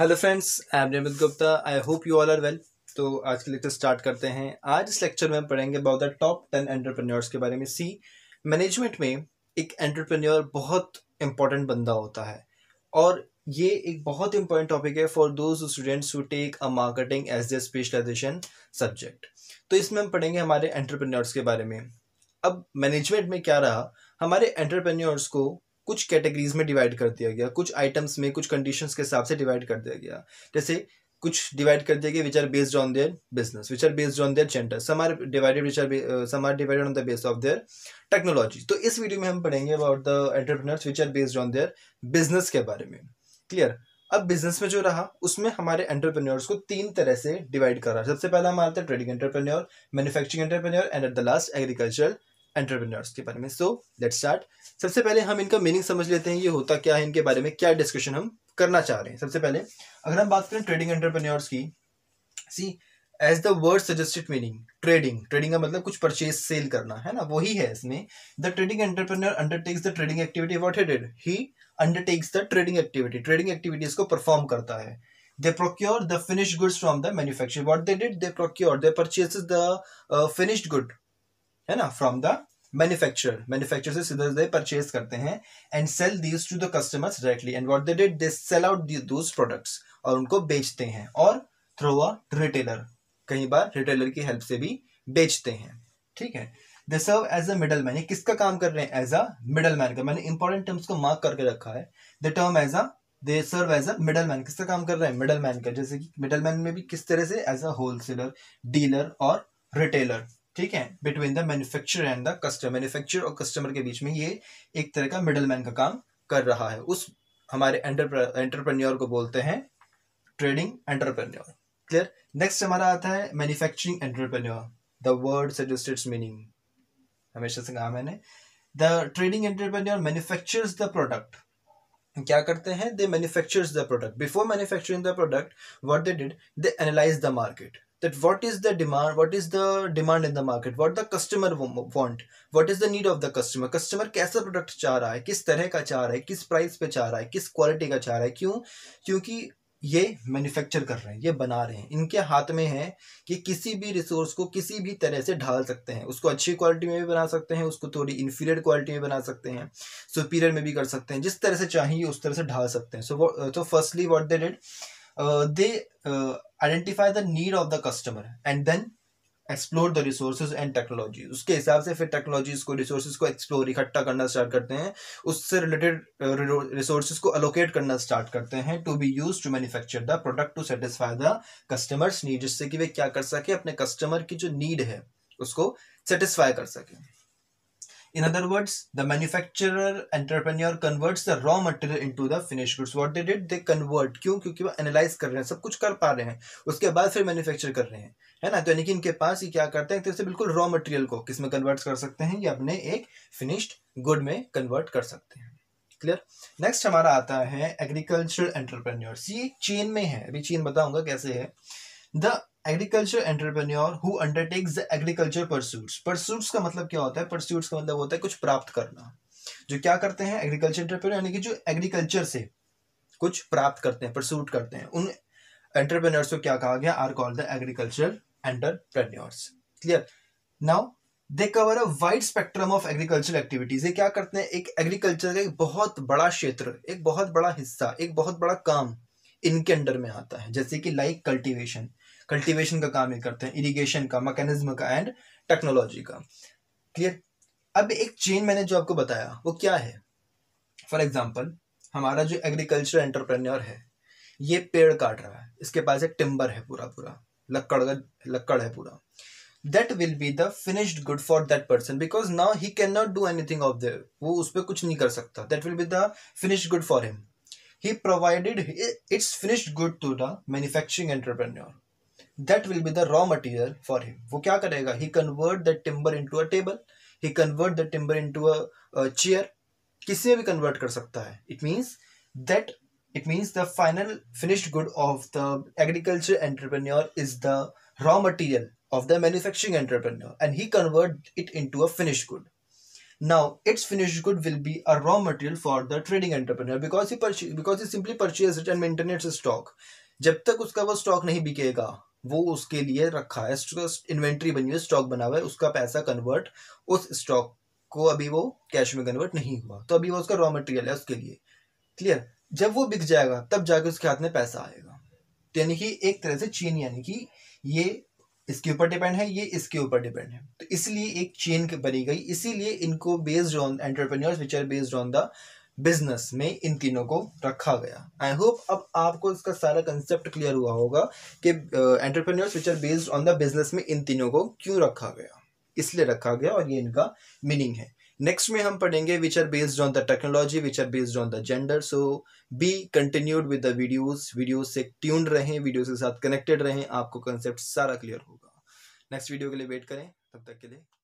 Hello friends I am Remit Gupta I hope you all are well तो आज के lecture start करते हैं आज इस लेक्चर में हम पढ़ेंगे about the top ten entrepreneurs के बारे में सी मैनेजमेंट में एक एंटरप्रेन्योर बहुत इंपॉर्टेंट बंदा होता है और ये एक बहुत इंपॉर्टेंट टॉपिक है for those students who take a marketing as the specialization subject तो इसमें हम पढ़ेंगे हमारे एंटरप्रेन्योर्स के बारे में अब मैनेजमेंट में क्या रहा हमारे एंटरप्रेन्योर्स को कुछ कैटेगरीज में डिवाइड कर दिया गया कुछ आइटम्स में कुछ कंडीशंस के हिसाब से डिवाइड कर दिया गया जैसे कुछ डिवाइड कर दिया गया which are based on their business which are based on their gender some are divided which are some are divided on the base of their technology तो इस वीडियो में हम पढ़ेंगे about the entrepreneurs which are based on their business के बारे में clear अब business में जो रहा उसमें हमारे एंटरप्रेन्योर्स को तीन तरह से डिवाइड करा सबसे पहला हमारा था trading entrepreneur manufacturing entrepreneur and at the last agricultural entrepreneurs के बारे में सो लेट स्टार्ट सबसे पहले हम इनका मीनिंग समझ लेते हैं ये होता क्या है इनके बारे में क्या डिस्कशन हम करना चाह रहे हैं सबसे पहले अगर हम बात करें ट्रेडिंग एंटरप्रेन्योर्स की see as the word suggested meaning trading trading का मतलब कुछ परचेज सेल करना है ना वही है इसमें the trading entrepreneur undertakes the trading activity what headed he undertakes the trading activity trading activities को परफॉर्म करता है they procure the finished goods from the manufacturer what they did they procure they purchases the uh, finished good है ना from the manufacturer manufacture से सीधा सीधे purchase करते हैं and sell these to the customers directly and what they did they sell out those products और उनको बेचते हैं और थ्रो अ रिटेलर कई बार रिटेलर की हेल्प से भी बेचते हैं ठीक है they serve as a middle man ये किसका काम कर रहे हैं एज अ मिडल मैन का मैंने इंपॉर्टेंट टर्म्स को मार्क करके रखा है the term as a they serve as a middle man किसका काम कर रहे हैं मिडल मैन का जैसे कि मिडल मैन में भी किस तरह से एज अ होलसेलर डीलर और रिटेलर ठीक है between the manufacture and the customer manufacture और कस्टमर के बीच में ये एक तरह का मिडल मैन का काम कर रहा है उस हमारे एंटरप्रेन्योर को बोलते हैं ट्रेडिंग एंटरप्रेन्योर क्लियर नेक्स्ट हमारा आता है manufacturing entrepreneur the word suggest its meaning हमेशा से कहा मैंने the trading entrepreneur manufacture the product क्या करते हैं they manufacture the product before manufacturing the product what they did they analyze the market that what is the demand what is the demand in the market what the customer want what is the need of the customer customer कैसा product चाह रहा है किस तरह का चाह रहा है किस प्राइस पे चाह रहा है किस क्वालिटी का चाह रहा है क्यों क्योंकि ये मैन्युफैक्चर कर रहे हैं ये बना रहे हैं इनके हाथ में है कि किसी भी रिसोर्स को किसी भी तरह से ढाल सकते हैं उसको अच्छी क्वालिटी में भी बना सकते हैं उसको थोड़ी इन्फीरियर क्वालिटी में बना सकते हैं सुपीरियर में भी कर सकते हैं जिस तरह से चाहिए उस तरह से ढाल सकते हैं सो तो firstly what they did uh, they uh, identify the need of the customer and then explore the resources and technology उसके हिसाब से फिर टेक्नोलॉजीज को रिसोर्सेज को एक्सप्लोर इकट्ठा करना स्टार्ट करते हैं उससे रिलेटेड रिसोर्सेज uh, को अलोकेट करना स्टार्ट करते हैं to be use to manufacture the product to satisfy the customers need जिससे कि वे क्या कर सके अपने कस्टमर की जो नीड है उसको सेटिस्फाई कर सकें In other words, the manufacturer entrepreneur converts the raw material into the finished goods. What they did, they convert. क्यों क्योंकि वो analyze कर रहे हैं सब कुछ कर पा रहे हैं उसके बाद फिर मैन्युफैक्चर कर रहे हैं है ना तो यानी कि इनके पास ये क्या करते हैं तो इसे बिल्कुल रॉ मटेरियल को किसमें कन्वर्ट कर सकते हैं या अपने एक फिनिश्ड गुड में कन्वर्ट कर सकते हैं क्लियर नेक्स्ट हमारा आता है एग्रीकल्चर एंटरप्रेन्योर ये चीन में है अभी चीन बताऊंगा कैसे है the agriculture entrepreneur who undertakes the agriculture pursuits pursuits का मतलब क्या होता है परसूट्स का मतलब होता है कुछ प्राप्त करना जो क्या करते हैं एग्रीकल्चर एंटरप्रेन्योर यानी कि जो एग्रीकल्चर से कुछ प्राप्त करते हैं परसूट करते हैं उन एंटरप्रेन्योर्स को क्या कहा गया are called the agriculture entrepreneurs clear now they cover a wide spectrum of agriculture activities ये क्या करते हैं एक एग्रीकल्चर का एक बहुत बड़ा क्षेत्र एक बहुत बड़ा हिस्सा एक बहुत बड़ा काम इनके अंडर में आता है जैसे कि लाइक कल्टीवेशन कल्टीवेशन का काम ये करते हैं इरिगेशन का मैकेनिज्म का एंड टेक्नोलॉजी का क्लियर अब एक चेन मैंने जो आपको बताया वो क्या है फॉर एग्जाम्पल हमारा जो एग्रीकल्चर एंटरप्रेन्योर है ये पेड़ काट रहा है इसके पास एक टिम्बर है पूरा पूरा लकड़ का लक्कड़ है पूरा that will be the finished good for that person because now he can not do anything of the वो उस पर कुछ नहीं कर सकता that will be the finished good for him He provided its finished good to the manufacturing entrepreneur. That will be the raw material for him. वो क्या करेगा? He convert that timber into a table. He convert the timber into a, a chair. किसी में convert कर It means that it means the final finished good of the agriculture entrepreneur is the raw material of the manufacturing entrepreneur and he convert it into a finished good Now, its finished good will be a raw material for the trading entrepreneur because he because he simply purchases it and maintains its stock. जब तक उसका वो stock नहीं बिकेगा वो उसके लिए रखा है इन्वेंट्री बनी हुई स्टॉक बना हुआ है उसका पैसा कन्वर्ट उस स्टॉक को अभी वो कैश में कन्वर्ट नहीं हुआ तो अभी वो उसका रॉ मटेरियल है उसके लिए क्लियर जब वो बिक जाएगा तब जाके उसके हाथ में पैसा आएगा तो यानी कि एक तरह से चीन यानी कि ये इसके ऊपर डिपेंड है ये इसके ऊपर डिपेंड है तो इसलिए एक चेन बनी गई इसीलिए इनको based on entrepreneurs which are based on the business में इन तीनों को रखा गया आई होप अब आपको इसका सारा कंसेप्ट क्लियर हुआ होगा कि entrepreneurs which are based on the business में इन तीनों को क्यों रखा गया इसलिए रखा गया और ये इनका मीनिंग है नेक्स्ट में हम पढ़ेंगे which are based on the technology which are based on the gender so be continued with the videos videos से ट्यून रहें वीडियोस के साथ कनेक्टेड रहें आपको कंसेप्ट सारा क्लियर होगा नेक्स्ट वीडियो के लिए वेट करें तब तक के लिए